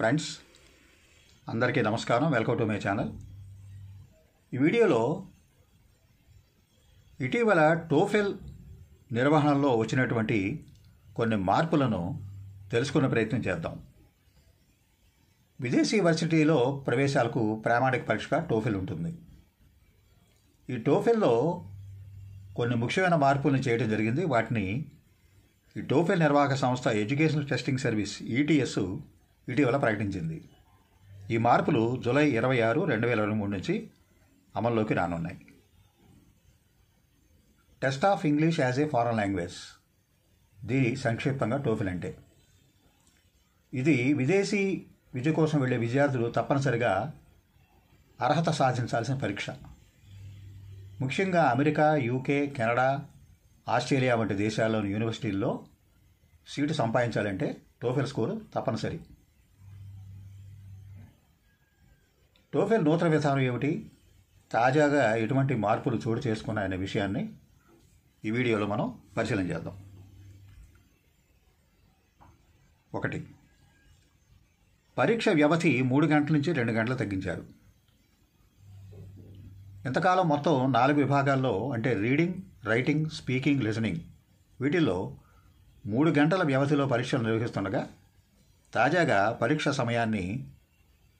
friends అందరికీ నమస్కారం welcome to my channel ఈ వీడియోలో ఇటీవల టోఫెల్ నిర్వహణలో వచ్చినటువంటి కొన్ని మార్పులను తెలుసుకునే ప్రయత్నం చేద్దాం విదేశీ యూనివర్సిటీలో ప్రవేశాలకు ప్రామాణిక పరీక్షగా టోఫెల్ ఉంటుంది ఈ టోఫెల్లో కొన్ని ముఖ్యమైన మార్పులను చేయడం జరిగింది వాటిని ఈ టోఫెల్ నిర్వాహక సంస్థ ఎడ్యుకేషనల్ టెస్టింగ్ సర్వీస్ ఈటీఎస్ ఇటీవల ప్రకటించింది ఈ మార్పులు జూలై ఇరవై ఆరు రెండు వేల ఇరవై మూడు నుంచి అమల్లోకి రానున్నాయి test of English as a foreign language దీని సంక్షిప్తంగా టోఫిల్ అంటే ఇది విదేశీ విద్య కోసం వెళ్ళే విద్యార్థులు తప్పనిసరిగా అర్హత సాధించాల్సిన పరీక్ష ముఖ్యంగా అమెరికా యూకే కెనడా ఆస్ట్రేలియా వంటి దేశాల్లోని యూనివర్సిటీల్లో సీటు సంపాదించాలంటే టోఫిల్ స్కోరు తప్పనిసరి టోఫెల్ నూతన విధానం ఏమిటి తాజాగా ఎటువంటి మార్పులు చోటు చేసుకున్నాయనే విషయాన్ని ఈ వీడియోలో మనం పరిశీలన చేద్దాం ఒకటి పరీక్ష వ్యవధి మూడు గంటల నుంచి రెండు గంటలు తగ్గించారు ఇంతకాలం మొత్తం నాలుగు విభాగాల్లో అంటే రీడింగ్ రైటింగ్ స్పీకింగ్ లిసనింగ్ వీటిల్లో మూడు గంటల వ్యవధిలో పరీక్షలు నిర్వహిస్తుండగా తాజాగా పరీక్ష సమయాన్ని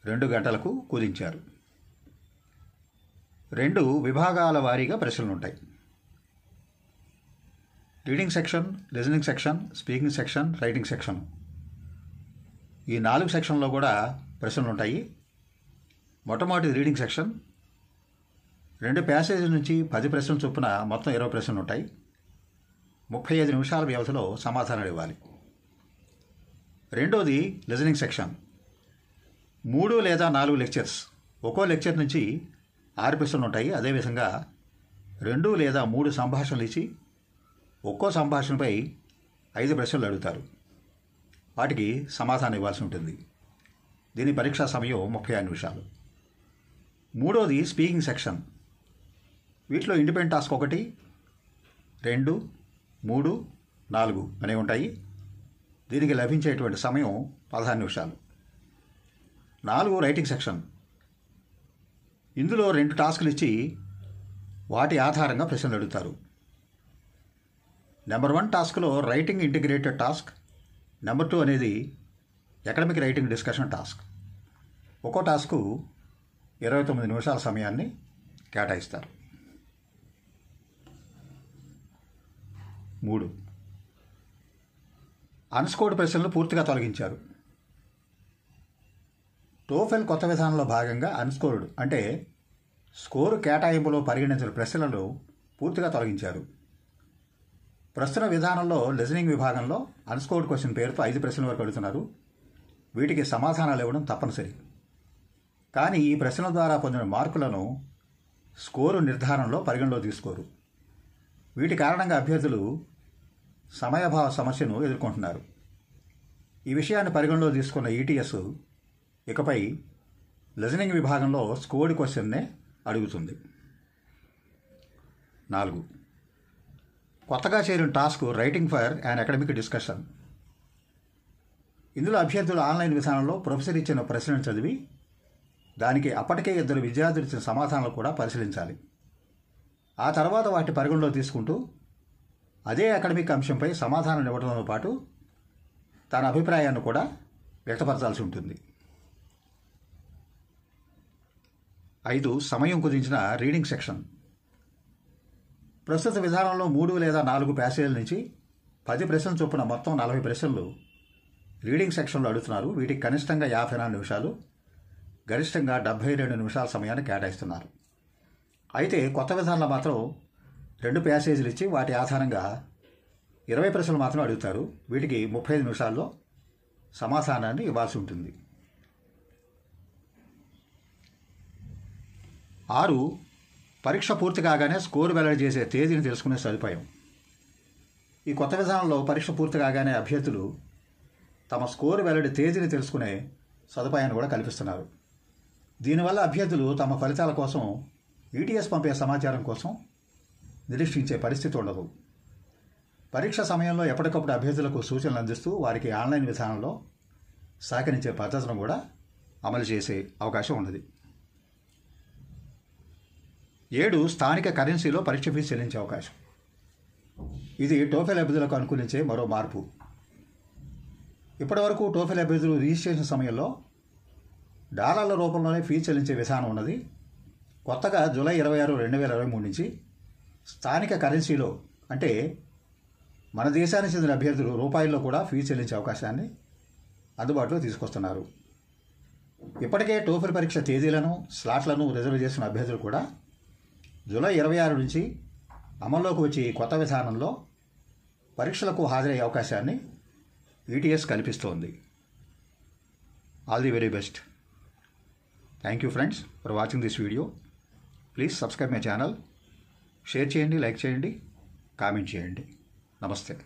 రెండు గంటలకు కుదించారు రెండు విభాగాల వారీగా ప్రశ్నలుంటాయి reading section listening section speaking section writing section ఈ నాలుగు సెక్షన్లో కూడా ప్రశ్నలు ఉంటాయి మొట్టమొదటి రీడింగ్ సెక్షన్ రెండు ప్యాసేజ్ నుంచి పది ప్రశ్నల చొప్పున మొత్తం ఇరవై ప్రశ్నలు ఉంటాయి ముప్పై ఐదు నిమిషాల వ్యవధిలో సమాధానాలు ఇవ్వాలి రెండోది లిజనింగ్ సెక్షన్ మూడు లేదా నాలుగు లెక్చర్స్ ఒక్కో లెక్చర్ నుంచి ఆరు ప్రశ్నలు ఉంటాయి అదేవిధంగా రెండు లేదా మూడు సంభాషణలు ఇచ్చి ఒక్కో సంభాషణపై ఐదు ప్రశ్నలు అడుగుతారు వాటికి సమాధానం ఇవ్వాల్సి ఉంటుంది దీని పరీక్షా సమయం ముప్పై ఐదు నిమిషాలు మూడోది స్పీకింగ్ సెక్షన్ వీటిలో ఇండిపెండెంట్ టాస్క్ ఒకటి రెండు మూడు నాలుగు అనేవి ఉంటాయి దీనికి లభించేటువంటి సమయం పదహారు నిమిషాలు నాలుగు రైటింగ్ సెక్షన్ ఇందులో రెండు టాస్కులు ఇచ్చి వాటి ఆధారంగా ప్రశ్నలు అడుగుతారు నెంబర్ వన్ టాస్క్లో writing integrated task number two అనేది అకాడమిక్ రైటింగ్ డిస్కషన్ టాస్క్ ఒక్కో టాస్కు ఇరవై తొమ్మిది నిమిషాల సమయాన్ని కేటాయిస్తారు మూడు అన్స్కోర్డ్ ప్రశ్నలు పూర్తిగా తొలగించారు టోఫెల్ కొత్త విధానంలో భాగంగా అన్స్కోర్డ్ అంటే స్కోరు కేటాయింపులో పరిగణించిన ప్రశ్నలను పూర్తిగా తొలగించారు ప్రస్తుత విధానంలో లిజనింగ్ విభాగంలో అన్స్కోర్డ్ క్వశ్చన్ పేరుతో ఐదు ప్రశ్నల వరకు అడుగుతున్నారు వీటికి సమాధానాలు ఇవ్వడం తప్పనిసరి కానీ ఈ ప్రశ్నల ద్వారా పొందిన మార్కులను స్కోరు నిర్ధారణలో పరిగణలో తీసుకోరు వీటి కారణంగా అభ్యర్థులు సమయభావ సమస్యను ఎదుర్కొంటున్నారు ఈ విషయాన్ని పరిగణలో తీసుకున్న ఈటీఎస్ ఇకపై లిజనింగ్ విభాగంలో స్కోర్డ్ క్వశ్చన్నే అడుగుతుంది నాలుగు కొత్తగా చేరిన task writing for and academic discussion ఇందులో అభ్యర్థులు ఆన్లైన్ విధానంలో ప్రొఫెసర్ ఇచ్చిన ప్రశ్నలు చదివి దానికి అప్పటికే ఇద్దరు విద్యార్థులు ఇచ్చిన సమాధానాలు కూడా పరిశీలించాలి ఆ తర్వాత వాటి పరిగణలో తీసుకుంటూ అదే అకాడమిక్ అంశంపై సమాధానం ఇవ్వడంతో పాటు తన అభిప్రాయాన్ని కూడా వ్యక్తపరచాల్సి ఉంటుంది ఐదు సమయం కుదించిన రీడింగ్ సెక్షన్ ప్రస్తుత విధానంలో మూడు లేదా నాలుగు ప్యాసేజీల నుంచి పది ప్రశ్నలు చొప్పున మొత్తం నలభై ప్రశ్నలు రీడింగ్ సెక్షన్లో అడుగుతున్నారు వీటికి కనిష్టంగా యాభై నాలుగు నిమిషాలు గరిష్టంగా డెబ్బై రెండు నిమిషాల సమయాన్ని కేటాయిస్తున్నారు అయితే కొత్త విధానంలో మాత్రం రెండు ప్యాసేజీలు ఇచ్చి వాటి ఆధారంగా ఇరవై ప్రశ్నలు మాత్రం అడుగుతారు వీటికి ముప్పై ఐదు నిమిషాల్లో సమాధానాన్ని ఇవ్వాల్సి ఉంటుంది ఆరు పరీక్ష పూర్తి కాగానే స్కోరు వెల్లడి చేసే తేదీని తెలుసుకునే సదుపాయం ఈ కొత్త విధానంలో పరీక్ష పూర్తి కాగానే అభ్యర్థులు తమ స్కోరు వెల్లడి తేదీని తెలుసుకునే సదుపాయాన్ని కూడా కల్పిస్తున్నారు దీనివల్ల అభ్యర్థులు తమ ఫలితాల కోసం ఈటీఎస్ పంపే సమాచారం కోసం నిరీక్షించే పరిస్థితి ఉండదు పరీక్ష సమయంలో ఎప్పటికప్పుడు అభ్యర్థులకు సూచనలు అందిస్తూ వారికి ఆన్లైన్ విధానంలో సహకరించే పద్ధతులను కూడా అమలు చేసే అవకాశం ఉన్నది ఏడు స్థానిక కరెన్సీలో పరీక్ష ఫీజు చెల్లించే అవకాశం ఇది టోఫెల్ అభ్యర్థులకు అనుకూలించే మరో మార్పు ఇప్పటివరకు టోఫెల్ అభ్యర్థులు రిజిస్ట్రేషన్ సమయంలో డాలర్ల రూపంలోనే ఫీజు చెల్లించే విధానం ఉన్నది కొత్తగా జూలై ఇరవై ఆరు రెండు వేల ఇరవై మూడు నుంచి స్థానిక కరెన్సీలో అంటే మన దేశానికి చెందిన అభ్యర్థులు రూపాయల్లో కూడా ఫీజు చెల్లించే అవకాశాన్ని అందుబాటులో తీసుకొస్తున్నారు ఇప్పటికే టోఫెల్ పరీక్ష తేదీలను స్లాట్లను రిజర్వ్ చేసిన అభ్యర్థులు కూడా జూలై ఇరవై ఆరు నుంచి అమల్లోకి వచ్చే కొత్త విధానంలో పరీక్షలకు హాజరయ్యే అవకాశాన్ని ఈటీఎస్ కల్పిస్తోంది all the very best thank you friends for watching this video please subscribe my channel share చేయండి లైక్ చేయండి కామెంట్ చేయండి నమస్తే